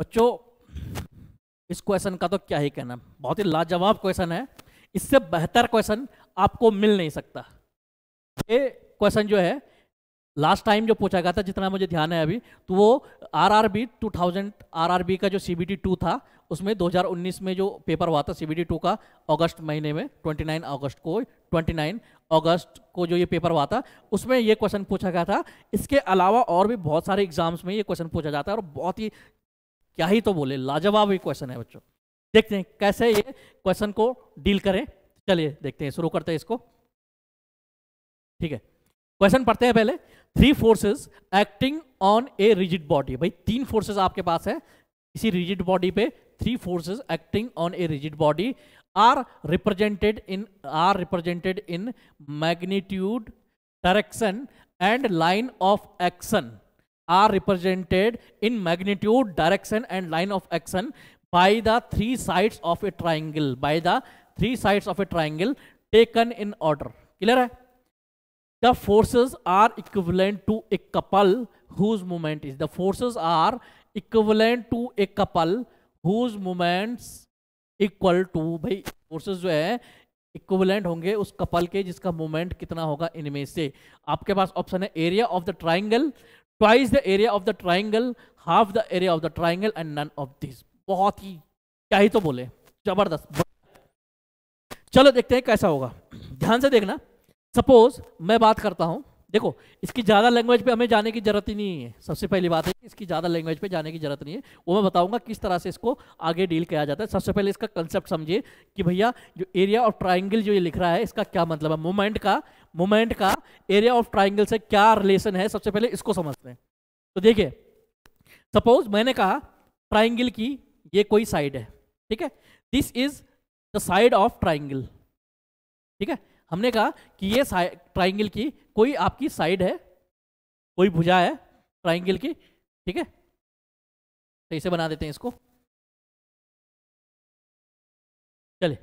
बच्चों इस क्वेश्चन का तो क्या ही कहना बहुत ही लाजवाब क्वेश्चन है इससे बेहतर क्वेश्चन आपको मिल नहीं सकता ये क्वेश्चन जो है लास्ट टाइम जो पूछा गया था जितना मुझे ध्यान है अभी तो वो R R B two thousand R R B का जो सी बी टी टू था उसमें 2019 में जो पेपर हुआ था सी बी टी टू का अगस्त महीने में 29 अगस्त को 29 अगस्त को जो ये पेपर हुआ था उसमें ये क्वेश्चन पूछा गया था इसके अलावा और भी बहुत सारे एग्जाम्स में ये क्वेश्चन पूछा जाता है और बहुत ही क्या ही तो बोले लाजवाब ही क्वेश्चन है बच्चों देखते हैं कैसे ये क्वेश्चन को डील करें चलिए देखते हैं शुरू करते हैं इसको ठीक है क्वेश्चन पढ़ते हैं पहले three forces acting on a rigid body भाई तीन फोर्सेस आपके पास है इसी रिजिड बॉडी पे three forces acting on a rigid body are represented in are represented in magnitude direction and line of action are represented in magnitude, direction and line of action by the three sides of a triangle, by the three sides of a triangle taken in order. Clear hai? The forces are equivalent to a couple whose moment is. The forces are equivalent to a couple whose moments equal to भाई forces जो है equivalent होंगे उस couple के जिसका moment कितना होगा इनमें से आपके पास ऑप्शन है area of the triangle twice the area of the triangle, half the area of the triangle and none of these. बहुत ही क्या ही तो बोले जबरदस्त चलो देखते हैं कैसा होगा ध्यान से देखना सपोज मैं बात करता हूं देखो इसकी ज़्यादा लैंग्वेज पे हमें जाने की ज़रूरत ही नहीं है सबसे पहली बात है कि इसकी ज़्यादा लैंग्वेज पे जाने की ज़रूरत नहीं है वो मैं बताऊंगा किस तरह से इसको आगे डील किया जाता है सबसे पहले इसका कंसेप्ट समझिए कि भैया जो एरिया ऑफ ट्राइंगल जो ये लिख रहा है इसका क्या मतलब है मोमेंट का मोमेंट का एरिया ऑफ ट्राइंगल से क्या रिलेशन है सबसे पहले इसको समझते हैं तो देखिए सपोज मैंने कहा ट्राइंगल की ये कोई साइड है ठीक है this is the side of triangle ठीक है हमने कहा कि ये ट्राइंगल की कोई आपकी साइड है कोई भुजा है ट्राइंगल की ठीक है सही तो से बना देते हैं इसको चले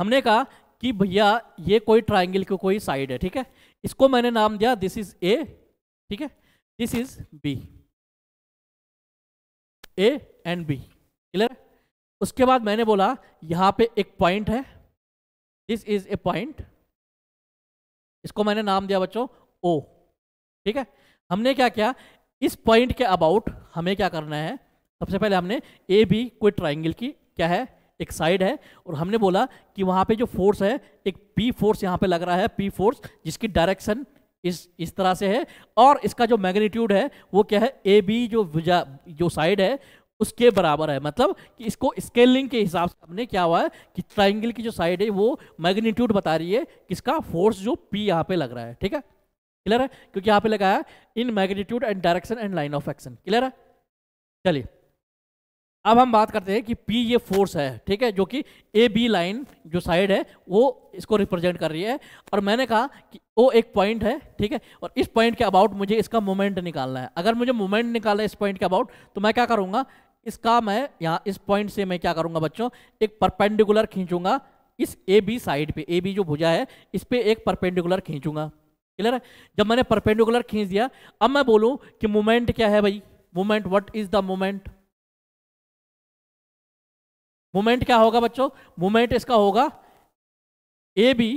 हमने कहा कि भैया ये कोई ट्राइंगल की कोई साइड है ठीक है इसको मैंने नाम दिया दिस इज ए ठीक है this is B A and B clear उसके बाद मैंने बोला यहां पे एक पॉइंट है दिस इज ए पॉइंट इसको मैंने नाम दिया बच्चों ओ ठीक है हमने क्या किया इस पॉइंट के अबाउट हमें क्या करना है सबसे पहले हमने ए बी कोई ट्राइंगल की क्या है एक साइड है और हमने बोला कि वहाँ पे जो फोर्स है एक पी फोर्स यहाँ पे लग रहा है पी फोर्स जिसकी डायरेक्शन इस इस तरह से है और इसका जो मैग्नीट्यूड है वो क्या है ए बी जो जो साइड है उसके बराबर है मतलब कि इसको स्केलिंग के हिसाब से हमने क्या हुआ है कि ट्राइंगल की जो साइड है वो मैग्नीट्यूड बता रही है किसका फोर्स जो पी यहाँ पे लग रहा है ठीक है क्लियर है क्योंकि यहाँ पे लगा है in magnitude and direction and line of action clear है चलिए अब हम बात करते हैं कि पी ये फोर्स है ठीक है जो कि ए बी लाइन जो साइड है वो इसको रिप्रेजेंट कर रही है और मैंने कहा कि वो एक पॉइंट है ठीक है और इस पॉइंट के अबाउट मुझे इसका मोमेंट निकालना है अगर मुझे मोमेंट निकालना है इस पॉइंट के अबाउट तो मैं क्या करूँगा इसका मैं यहाँ इस पॉइंट से मैं क्या करूंगा बच्चों एक परपेंडिकुलर खींचूंगा इस ए बी साइड पे ए बी जो भुजा है इस पर एक परपेंडिकुलर खींचूंगा क्लियर है जब मैंने परपेंडिकुलर खींच दिया अब मैं बोलूँ कि मोमेंट क्या है भाई moment what is the moment moment क्या होगा बच्चों मोमेंट इसका होगा ए बी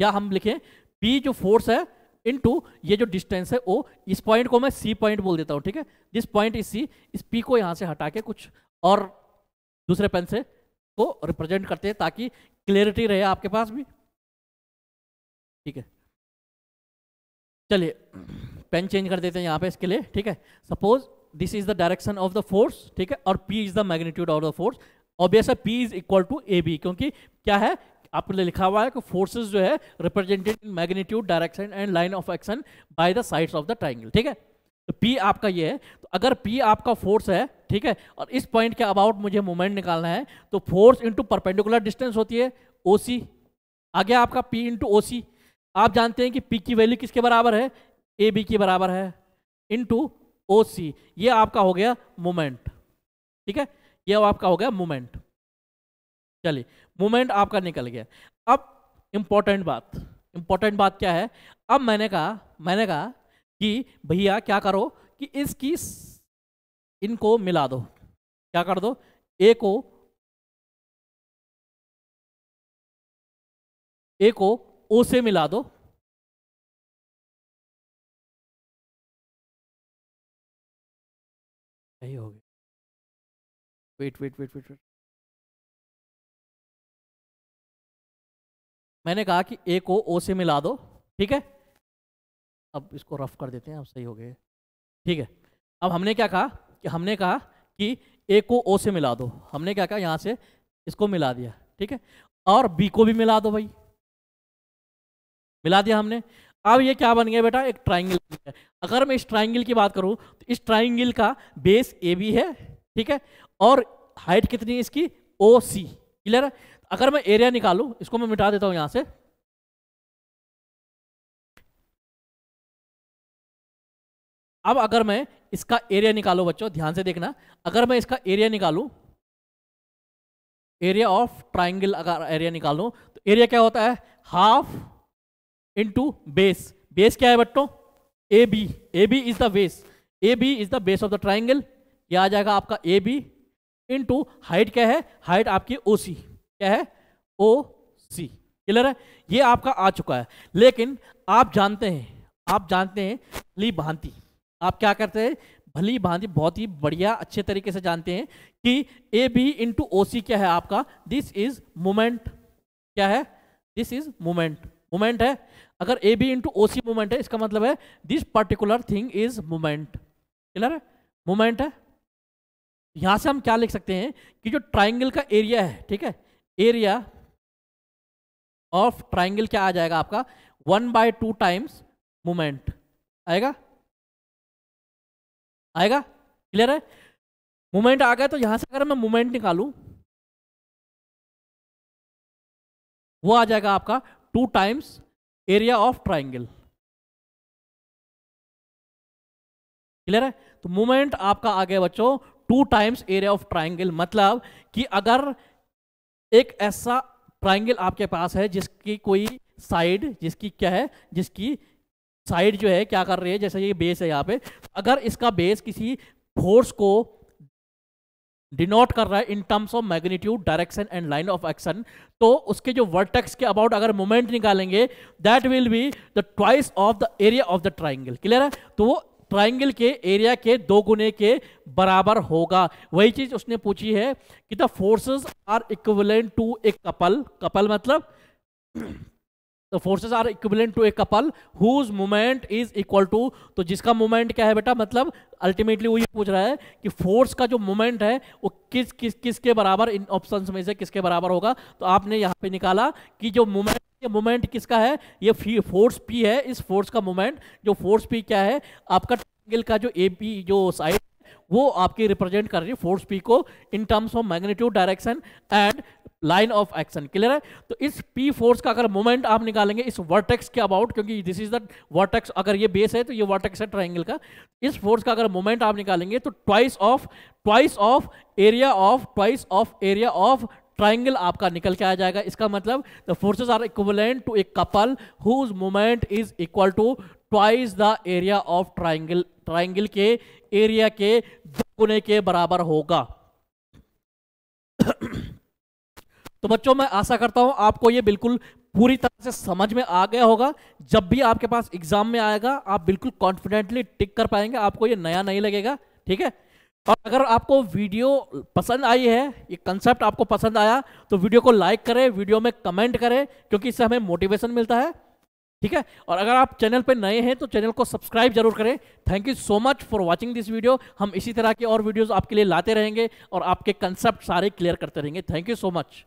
या हम लिखें बी जो फोर्स है इनटू ये जो डिस्टेंस है वो इस पॉइंट को मैं सी पॉइंट बोल देता हूँ ठीक है दिस पॉइंट इज सी इस पी को यहाँ से हटा के कुछ और दूसरे पेन से को रिप्रेजेंट करते हैं ताकि क्लियरिटी रहे आपके पास भी ठीक है चलिए पेन चेंज कर देते हैं यहाँ पे इसके लिए ठीक है suppose this is the direction of the force ठीक है और P is the magnitude of the force obvious है P is equal to A B क्योंकि क्या है आपने लिखा हुआ है कि फोर्सेस जो है represented in magnitude direction and line of action by the sides of the triangle ठीक है तो पी आपका ये है तो अगर पी आपका फोर्स है ठीक है और इस पॉइंट के अबाउट मुझे मोमेंट निकालना है तो फोर्स इंटू परपेंडिकुलर डिस्टेंस होती है ओ सी आ गया आपका पी इंटू ओ सी आप जानते हैं कि पी की वैल्यू किसके बराबर है ए बी के बराबर है इंटू ओ सी ये आपका हो गया मोमेंट ठीक है ये आपका हो गया मोमेंट चलिए मोमेंट आपका निकल गया अब इम्पोर्टेंट बात इम्पोर्टेंट बात क्या है अब मैंने कहा मैंने कहा कि भैया क्या करो कि इसकी इनको मिला दो क्या कर दो ए को ए को ओ से मिला दो सही हो गया wait wait wait wait wait मैंने कहा कि ए को ओ से मिला दो ठीक है अब इसको रफ कर देते हैं अब सही हो गए ठीक है अब हमने क्या कहा कि हमने कहा कि ए को ओ से मिला दो हमने क्या कहा यहाँ से इसको मिला दिया ठीक है और बी को भी मिला दो भाई मिला दिया हमने अब ये क्या बन गया बेटा एक ट्राइंगल अगर मैं इस ट्राइंगल की बात करूँ तो इस ट्राइंगल का बेस ए बी है ठीक है और हाइट कितनी है इसकी ओ सी क्लियर है अगर मैं एरिया निकालू इसको मैं मिटा देता हूं यहां से अब अगर मैं इसका एरिया निकालू बच्चों ध्यान से देखना अगर मैं इसका एरिया निकालू एरिया ऑफ ट्राइंगल अगर एरिया निकालू तो एरिया क्या होता है हाफ इंटू बेस बेस क्या है बच्चों A B A B is the base A B is the base of the triangle यह आ जाएगा आपका ए बी इंटू हाइट क्या है हाइट आपकी ओ सी क्या है ओ सी क्लियर है ये आपका आ चुका है लेकिन आप जानते हैं आप जानते हैं भली भांति आप क्या करते हैं भली भांति बहुत ही बढ़िया अच्छे तरीके से जानते हैं कि ए बी इंटू ओ सी क्या है आपका दिस इज मोमेंट क्या है दिस इज मोमेंट मोमेंट है अगर A B into O C moment है इसका मतलब है this particular thing is moment clear है मोमेंट है यहां से हम क्या लिख सकते हैं कि जो ट्राइंगल का एरिया है ठीक है एरिया ऑफ ट्राइंगल क्या आ जाएगा आपका one by two times moment आएगा आएगा क्लियर है मोमेंट आ गया तो यहां से अगर मैं मोमेंट निकालू वो आ जाएगा आपका two times area of triangle clear है तो मोमेंट आपका आ गया बच्चों two times area of triangle मतलब कि अगर एक ऐसा ट्राइंगल आपके पास है जिसकी कोई साइड जिसकी क्या है जिसकी साइड जो है क्या कर रही है जैसे ये बेस है यहाँ पे अगर इसका बेस किसी फोर्स को डिनोट कर रहा है in terms of magnitude direction and line of action तो उसके जो वर्टेक्स के अबाउट अगर मोमेंट निकालेंगे that will be the twice of the area of the triangle clear है तो वो ट्राइंगल के एरिया के दो गुने के बराबर होगा वही चीज उसने पूछी है कि the forces are equivalent to a couple couple मतलब the forces are equivalent to a couple whose moment is equal to तो जिसका मोमेंट क्या है बेटा मतलब अल्टीमेटली वो ये पूछ रहा है कि फोर्स का जो मोमेंट है वो किस किस किसके बराबर इन ऑप्शन में से किसके बराबर होगा तो आपने यहाँ पे निकाला कि जो मोमेंट ये मोमेंट किसका है ये फोर्स पी है इस फोर्स का मोमेंट जो फोर्स पी क्या है आपका ट्रायंगल का जो ए पी जो साइड वो आपकी रिप्रेजेंट कर रही है फोर्स पी को in terms of magnitude direction and line of action clear है तो इस पी फोर्स का अगर मोमेंट आप निकालेंगे इस वर्टेक्स के अबाउट क्योंकि दिस इज द वर्टेक्स अगर ये बेस है तो ये वर्टेक्स है ट्राइंगल का इस फोर्स का अगर मोमेंट आप निकालेंगे तो twice of twice of area of twice of area of triangle आपका निकल के आ जाएगा इसका मतलब the forces are equivalent to a couple whose moment is equal to twice the area of triangle triangle के एरिया के गुने के बराबर होगा तो बच्चों मैं आशा करता हूं आपको ये बिल्कुल पूरी तरह से समझ में आ गया होगा जब भी आपके पास एग्जाम में आएगा आप बिल्कुल कॉन्फिडेंटली टिक कर पाएंगे आपको ये नया नहीं लगेगा ठीक है और अगर आपको वीडियो पसंद आई है ये कंसेप्ट आपको पसंद आया तो वीडियो को लाइक करें वीडियो में कमेंट करें क्योंकि इससे हमें मोटिवेशन मिलता है ठीक है और अगर आप चैनल पर नए हैं तो चैनल को सब्सक्राइब जरूर करें thank you so much for watching this video हम इसी तरह की और वीडियोज़ आपके लिए लाते रहेंगे और आपके कंसेप्ट सारे क्लियर करते रहेंगे थैंक यू सो मच